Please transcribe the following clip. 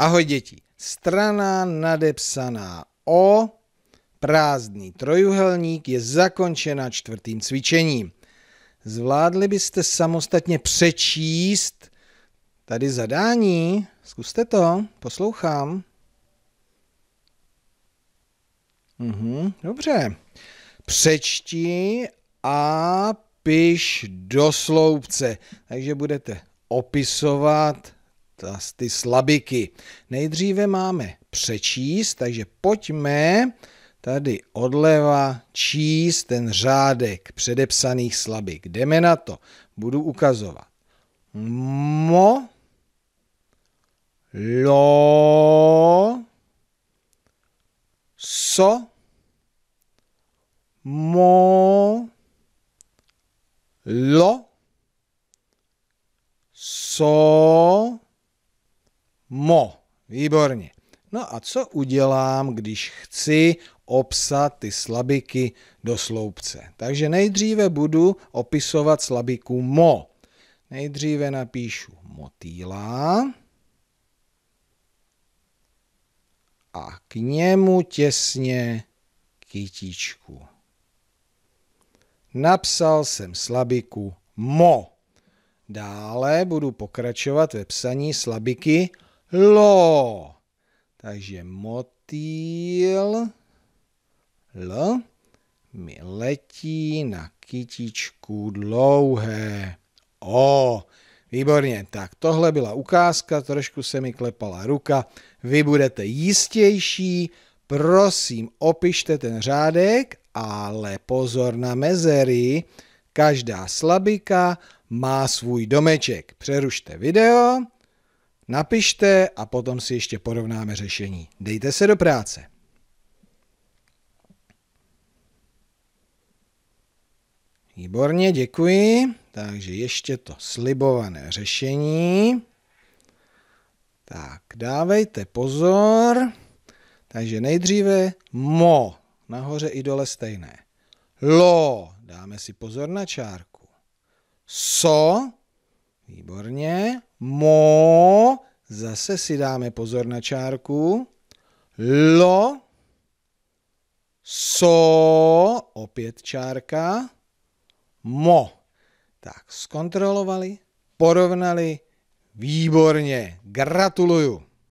Ahoj děti. Strana nadepsaná O, prázdný trojuhelník, je zakončena čtvrtým cvičením. Zvládli byste samostatně přečíst tady zadání? Zkuste to, poslouchám. Uhum, dobře. Přečti a piš do sloupce. Takže budete opisovat ta, ty slabiky. Nejdříve máme přečíst, takže pojďme tady odleva číst ten řádek předepsaných slabik. Jdeme na to. Budu ukazovat. Mo, lo, so, mo, lo, so, mo. Výborně. No a co udělám, když chci obsat ty slabiky do sloupce? Takže nejdříve budu opisovat slabiku mo. Nejdříve napíšu motýla a k němu těsně kytičku. Napsal jsem slabiku mo. Dále budu pokračovat ve psaní slabiky lo. Takže motýl l mi letí na kytičku dlouhé. O, výborně, tak tohle byla ukázka, trošku se mi klepala ruka. Vy budete jistější, prosím, opište ten řádek, ale pozor na mezery. Každá slabika má svůj domeček. Přerušte video. Napište a potom si ještě porovnáme řešení. Dejte se do práce. Výborně, děkuji. Takže ještě to slibované řešení. Tak, dávejte pozor. Takže nejdříve mo, nahoře i dole stejné. Lo, dáme si pozor na čárku. So, Výborně. Mo. Zase si dáme pozor na čárku. Lo. So. Opět čárka. Mo. Tak, zkontrolovali, porovnali. Výborně. Gratuluju.